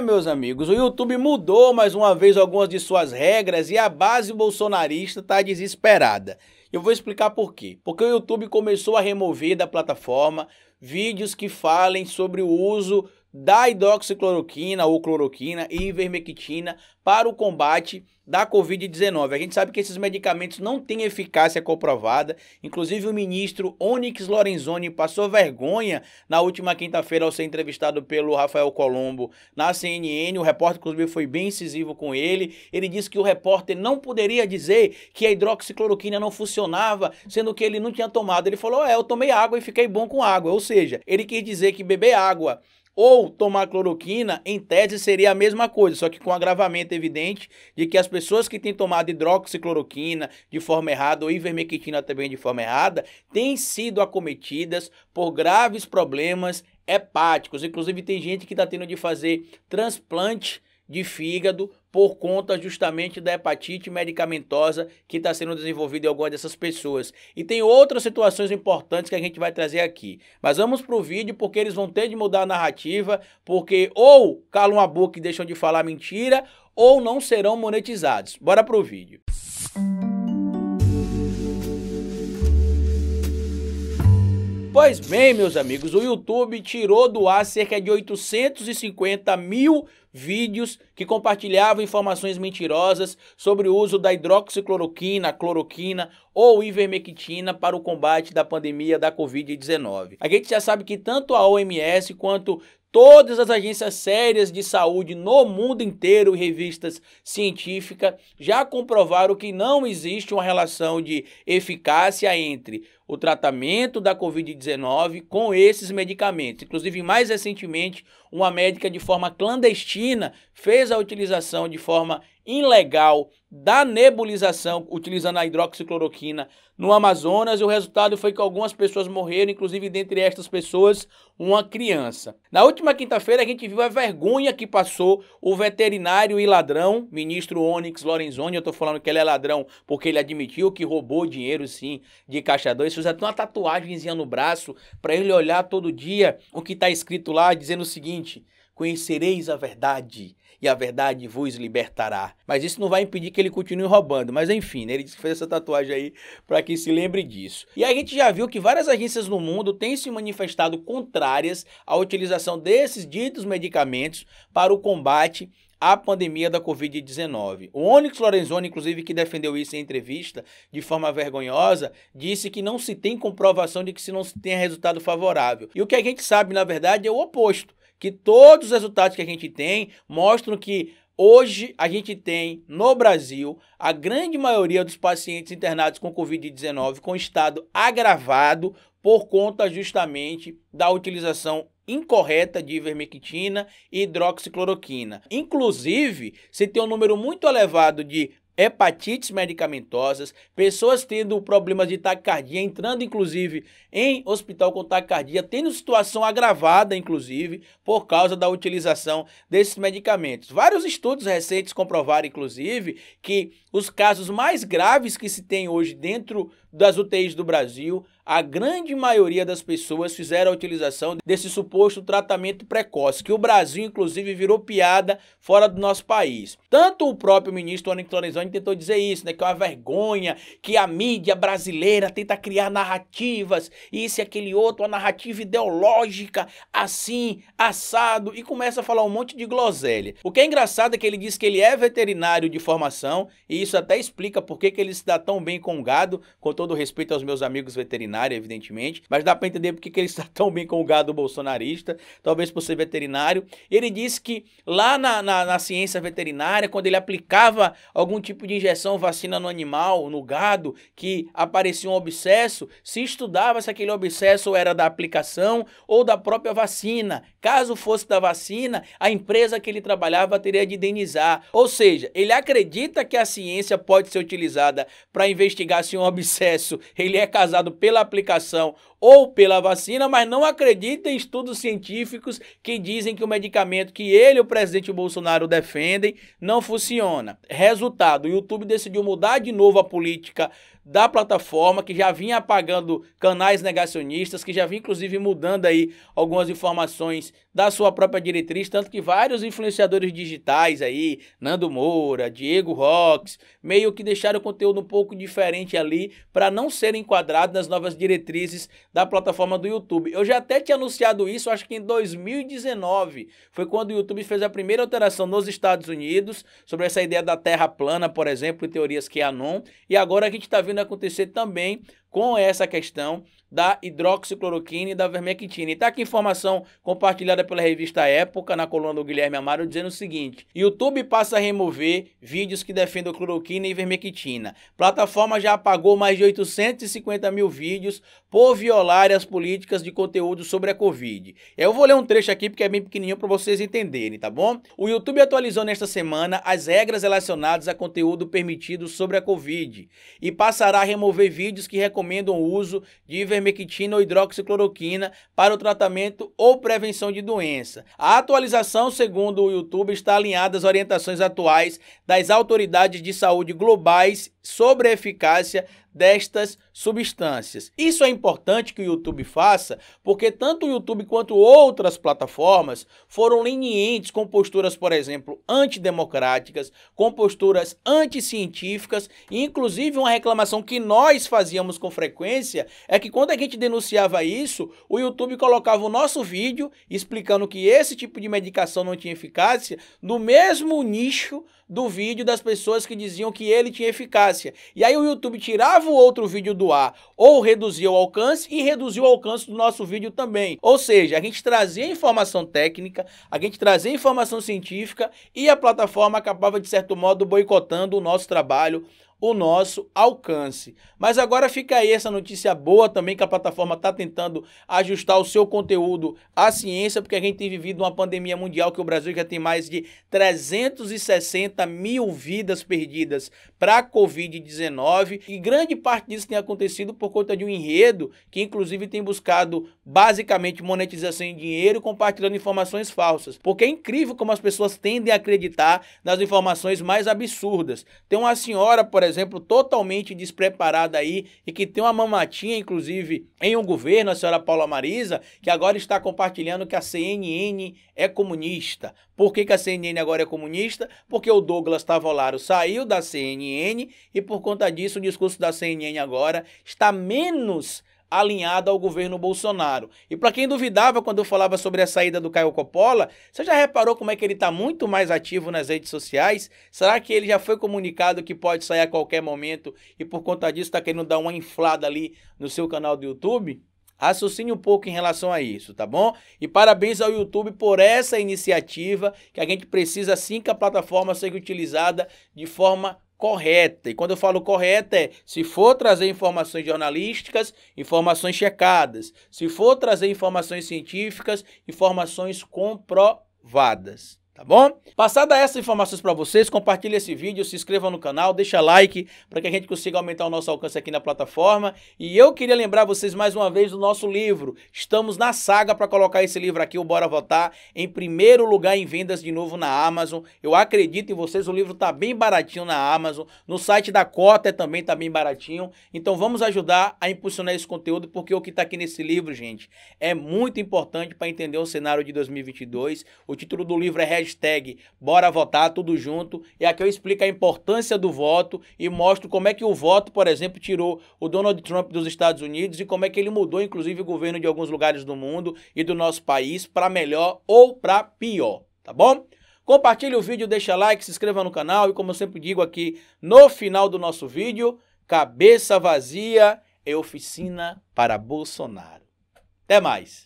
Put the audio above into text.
meus amigos, o YouTube mudou mais uma vez algumas de suas regras e a base bolsonarista está desesperada. Eu vou explicar por quê. Porque o YouTube começou a remover da plataforma vídeos que falem sobre o uso da hidroxicloroquina ou cloroquina e ivermectina para o combate da Covid-19. A gente sabe que esses medicamentos não têm eficácia comprovada. Inclusive, o ministro Onyx Lorenzoni passou vergonha na última quinta-feira ao ser entrevistado pelo Rafael Colombo na CNN. O repórter, inclusive, foi bem incisivo com ele. Ele disse que o repórter não poderia dizer que a hidroxicloroquina não funcionava, sendo que ele não tinha tomado. Ele falou: É, eu tomei água e fiquei bom com água. Ou seja, ele quis dizer que beber água ou tomar cloroquina, em tese, seria a mesma coisa, só que com agravamento evidente de que as pessoas que têm tomado hidroxicloroquina de forma errada ou ivermectina também de forma errada têm sido acometidas por graves problemas hepáticos. Inclusive, tem gente que está tendo de fazer transplante de fígado por conta justamente da hepatite medicamentosa que está sendo desenvolvida em algumas dessas pessoas. E tem outras situações importantes que a gente vai trazer aqui. Mas vamos para o vídeo porque eles vão ter de mudar a narrativa, porque ou calam a boca e deixam de falar mentira, ou não serão monetizados. Bora para o vídeo. Música Pois bem, meus amigos, o YouTube tirou do ar cerca de 850 mil vídeos que compartilhavam informações mentirosas sobre o uso da hidroxicloroquina, cloroquina ou ivermectina para o combate da pandemia da Covid-19. A gente já sabe que tanto a OMS quanto Todas as agências sérias de saúde no mundo inteiro, revistas científicas, já comprovaram que não existe uma relação de eficácia entre o tratamento da Covid-19 com esses medicamentos. Inclusive, mais recentemente, uma médica de forma clandestina fez a utilização de forma ilegal da nebulização utilizando a hidroxicloroquina no Amazonas e o resultado foi que algumas pessoas morreram, inclusive dentre estas pessoas, uma criança. Na última quinta-feira a gente viu a vergonha que passou o veterinário e ladrão, ministro Onyx Lorenzoni, eu tô falando que ele é ladrão porque ele admitiu que roubou dinheiro sim de Caixa 2, fez até uma tatuagemzinha no braço para ele olhar todo dia o que tá escrito lá dizendo o seguinte: 20, conhecereis a verdade e a verdade vos libertará. Mas isso não vai impedir que ele continue roubando, mas enfim, né? ele disse que fez essa tatuagem aí para que se lembre disso. E a gente já viu que várias agências no mundo têm se manifestado contrárias à utilização desses ditos medicamentos para o combate à pandemia da Covid-19. O Onyx Lorenzoni, inclusive, que defendeu isso em entrevista de forma vergonhosa, disse que não se tem comprovação de que se não se tenha resultado favorável. E o que a gente sabe, na verdade, é o oposto, que todos os resultados que a gente tem mostram que Hoje, a gente tem no Brasil a grande maioria dos pacientes internados com Covid-19 com estado agravado por conta justamente da utilização incorreta de ivermectina e hidroxicloroquina. Inclusive, se tem um número muito elevado de hepatites medicamentosas, pessoas tendo problemas de taquicardia, entrando inclusive em hospital com taquicardia, tendo situação agravada inclusive por causa da utilização desses medicamentos. Vários estudos recentes comprovaram inclusive que os casos mais graves que se tem hoje dentro das UTIs do Brasil a grande maioria das pessoas fizeram a utilização desse suposto tratamento precoce, que o Brasil, inclusive, virou piada fora do nosso país. Tanto o próprio ministro Onyx Lorenzoni tentou dizer isso, né, que é uma vergonha, que a mídia brasileira tenta criar narrativas, isso e aquele outro, uma narrativa ideológica, assim, assado, e começa a falar um monte de glosélia. O que é engraçado é que ele diz que ele é veterinário de formação, e isso até explica por que, que ele se dá tão bem com o gado, com todo respeito aos meus amigos veterinários, veterinária, evidentemente, mas dá para entender porque que ele está tão bem com o gado bolsonarista, talvez por ser veterinário. Ele disse que lá na, na, na ciência veterinária, quando ele aplicava algum tipo de injeção, vacina no animal, no gado, que aparecia um obsesso, se estudava se aquele obsesso era da aplicação ou da própria vacina. Caso fosse da vacina, a empresa que ele trabalhava teria de indenizar. Ou seja, ele acredita que a ciência pode ser utilizada para investigar se um obsesso ele é casado pela aplicação ou pela vacina, mas não acredita em estudos científicos que dizem que o medicamento que ele e o presidente Bolsonaro defendem não funciona. Resultado, o YouTube decidiu mudar de novo a política da plataforma, que já vinha apagando canais negacionistas, que já vinha inclusive mudando aí algumas informações da sua própria diretriz, tanto que vários influenciadores digitais aí, Nando Moura, Diego Rox, meio que deixaram o conteúdo um pouco diferente ali para não ser enquadrado nas novas diretrizes da plataforma do YouTube. Eu já até tinha anunciado isso, acho que em 2019, foi quando o YouTube fez a primeira alteração nos Estados Unidos sobre essa ideia da terra plana, por exemplo, e teorias que é anon, e agora a gente está vendo podendo acontecer também com essa questão da hidroxicloroquina e da vermectina. E está aqui informação compartilhada pela revista Época, na coluna do Guilherme Amaro, dizendo o seguinte: YouTube passa a remover vídeos que defendem cloroquina e vermectina. Plataforma já apagou mais de 850 mil vídeos por violar as políticas de conteúdo sobre a Covid. Eu vou ler um trecho aqui porque é bem pequenininho para vocês entenderem, tá bom? O YouTube atualizou nesta semana as regras relacionadas a conteúdo permitido sobre a Covid e passará a remover vídeos que recomendam recomendam o uso de ivermectina ou hidroxicloroquina para o tratamento ou prevenção de doença. A atualização, segundo o YouTube, está alinhada às orientações atuais das autoridades de saúde globais sobre a eficácia destas substâncias. Isso é importante que o YouTube faça, porque tanto o YouTube quanto outras plataformas foram lenientes com posturas, por exemplo, antidemocráticas, com posturas anticientíficas, e inclusive uma reclamação que nós fazíamos com frequência é que quando a gente denunciava isso, o YouTube colocava o nosso vídeo explicando que esse tipo de medicação não tinha eficácia no mesmo nicho do vídeo das pessoas que diziam que ele tinha eficácia. E aí o YouTube tirava o outro vídeo do ar, ou reduzia o alcance e reduzia o alcance do nosso vídeo também. Ou seja, a gente trazia informação técnica, a gente trazia informação científica e a plataforma acabava de certo modo boicotando o nosso trabalho, o nosso alcance. Mas agora fica aí essa notícia boa também que a plataforma está tentando ajustar o seu conteúdo à ciência, porque a gente tem vivido uma pandemia mundial que o Brasil já tem mais de 360 mil vidas perdidas para a Covid-19 e grande parte disso tem acontecido por conta de um enredo que inclusive tem buscado basicamente monetização em dinheiro compartilhando informações falsas. Porque é incrível como as pessoas tendem a acreditar nas informações mais absurdas. Tem uma senhora, por exemplo, totalmente despreparada aí e que tem uma mamatinha, inclusive, em um governo, a senhora Paula Marisa, que agora está compartilhando que a CNN é comunista. Por que, que a CNN agora é comunista? Porque o Douglas Tavolaro saiu da CNN e, por conta disso, o discurso da CNN agora está menos alinhada ao governo Bolsonaro. E para quem duvidava quando eu falava sobre a saída do Caio Coppola, você já reparou como é que ele está muito mais ativo nas redes sociais? Será que ele já foi comunicado que pode sair a qualquer momento e por conta disso está querendo dar uma inflada ali no seu canal do YouTube? Raciocine um pouco em relação a isso, tá bom? E parabéns ao YouTube por essa iniciativa, que a gente precisa sim que a plataforma seja utilizada de forma correta. E quando eu falo correta é se for trazer informações jornalísticas, informações checadas. Se for trazer informações científicas, informações comprovadas tá bom? Passada essas informações para vocês, compartilhe esse vídeo, se inscreva no canal, deixa like para que a gente consiga aumentar o nosso alcance aqui na plataforma. E eu queria lembrar vocês mais uma vez do nosso livro. Estamos na saga para colocar esse livro aqui, o Bora Votar, em primeiro lugar em vendas de novo na Amazon. Eu acredito em vocês, o livro tá bem baratinho na Amazon, no site da Cota também tá bem baratinho. Então vamos ajudar a impulsionar esse conteúdo, porque o que tá aqui nesse livro, gente, é muito importante para entender o cenário de 2022. O título do livro é hashtag Bora Votar, tudo junto. E aqui eu explico a importância do voto e mostro como é que o voto, por exemplo, tirou o Donald Trump dos Estados Unidos e como é que ele mudou, inclusive, o governo de alguns lugares do mundo e do nosso país para melhor ou para pior, tá bom? Compartilhe o vídeo, deixa like, se inscreva no canal e como eu sempre digo aqui no final do nosso vídeo, cabeça vazia é oficina para Bolsonaro. Até mais!